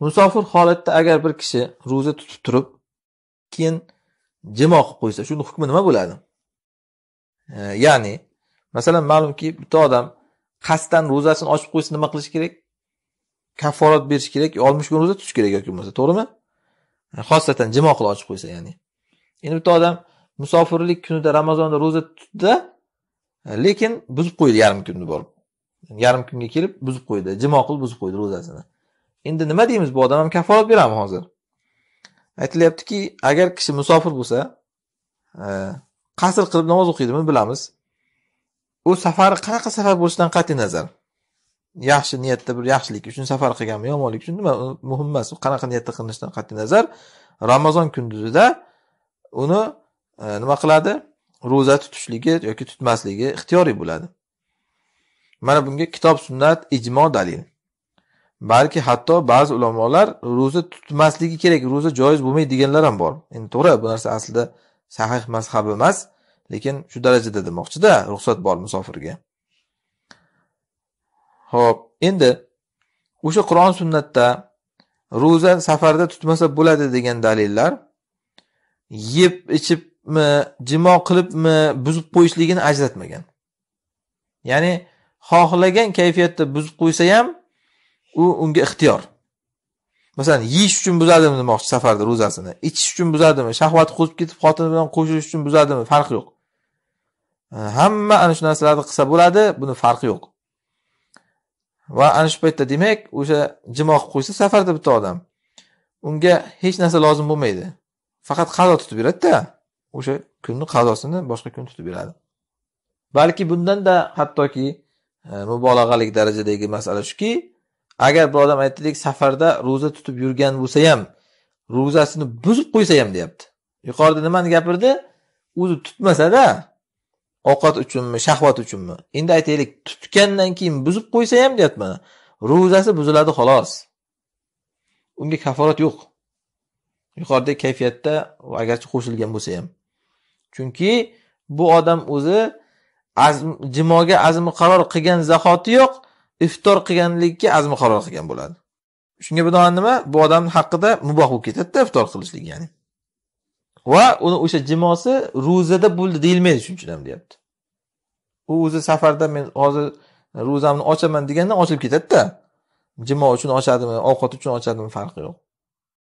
Musofir holatda agar bir kishi ro'za tutib turib, keyin jimo qilib qo'ysa, shuni hukmi nima bo'ladi? E, ya'ni masalan ma'lumki, bitta odam qasddan ro'zasini ochib qo'ysa nima qilish kerak? Kafforat berish kerak, 60 kun ro'za tutish kerak yoki bo'lmasa, to'g'rimi? E, xosatan jimo qilib ochib qo'ysa, ya'ni. Endi bitta odam musofirlik kunida Ramazonda ro'za tutdi, e, lekin buzib qo'ydi yarim kunni borib. Yarim kunga kelib buzib qo'ydi, jimo qilib buzib qo'ydi ro'zasini. endi nima deymiz bu odam ham kafolat beradimi hozir aytilyaptiki agar kishi musofir bo'lsa e, qasr qilib namoz o'qiydimi bilamiz u safari qanaqa safar bo'lishidan qat'iy nazar yaxshi niyatda bir yaxshilik uchun safar qilganmi yomonlik uchun nima muhim emas qanaqa niyatda qilinishidan qat'iy nazar ramazon kunduzida uni e, nima qiladi ro'za tutishligi yoki tutmasligi ixtiyoriy bo'ladi mana bunga kitob sunnat ijmo dalil balki hatto ba'zi ulamolar ro'za tutmasligi kerak ro'za joiz bo'lmaydi deganlar ham bor endi to'g'ri bu narsa aslida sahih mazhab emas lekin shu darajada demoqchida ruxsat bor musofirga ho'p endi o'sha qur'on sunnatda ro'za safarda tutmasa bo'ladi degan dalillar yeb ichibmi jimo qilibmi buzib qo'yishligini ajratmagan ya'ni xohlagan kayfiyatda buzib qo'ysa ham u unga ixtiyor masalan yeyish uchun buzadimi demoqchi safarda ro'zasini ichish uchun buzadimi shahvat qo'zib ketib xotini bilan qo'shilish uchun buzadimi farqi yo'q e, hamma ana shu narsalarni qilsa bo'ladi buni farqi yo'q va ana shu paytda demak o'sha jimo qilib qo'ysa safarda bitta odam unga hech narsa lozim bo'lmaydi faqat qazo tutib beradida o'sha kunni qazosini boshqa kun tutib beradi balki bundanda hattoki e, mubolag'alik darajadagi masala shuki agar bir odam aytdik safarda ro'za tutib yurgan bo'lsa ham ro'zasini buzib qo'ysa ham deyapti yuqorida nimani gapirdi o'zi tutmasada ovqat uchunmi shahvat uchunmi endi aytaylik tutgandan keyin buzib qo'ysa ham deyapti mana ro'zasi buziladi xolos unga kaforat yo'q yuqoridagi kayfiyatda agarchi qo'shilgan bo'lsa ham chunki bu odam o'zi azm jimoga azmi qaror qilgan zahoti yo'q iftor qilganlikka azmi qaror qilgan bo'ladi shunga binoan nima bu odam haqida muboh bo'lib ketadida iftor qilishlik ya'ni va uni o'sha jimosi ro'zada bo'ldi deyilmaydi shuning uchun ham deyapti u o'zi safarda men hozir ro'zamni ochaman deganda ochilib ketadida jimo uchun ochadimi ovqat uchun ochadimi farqi yo'q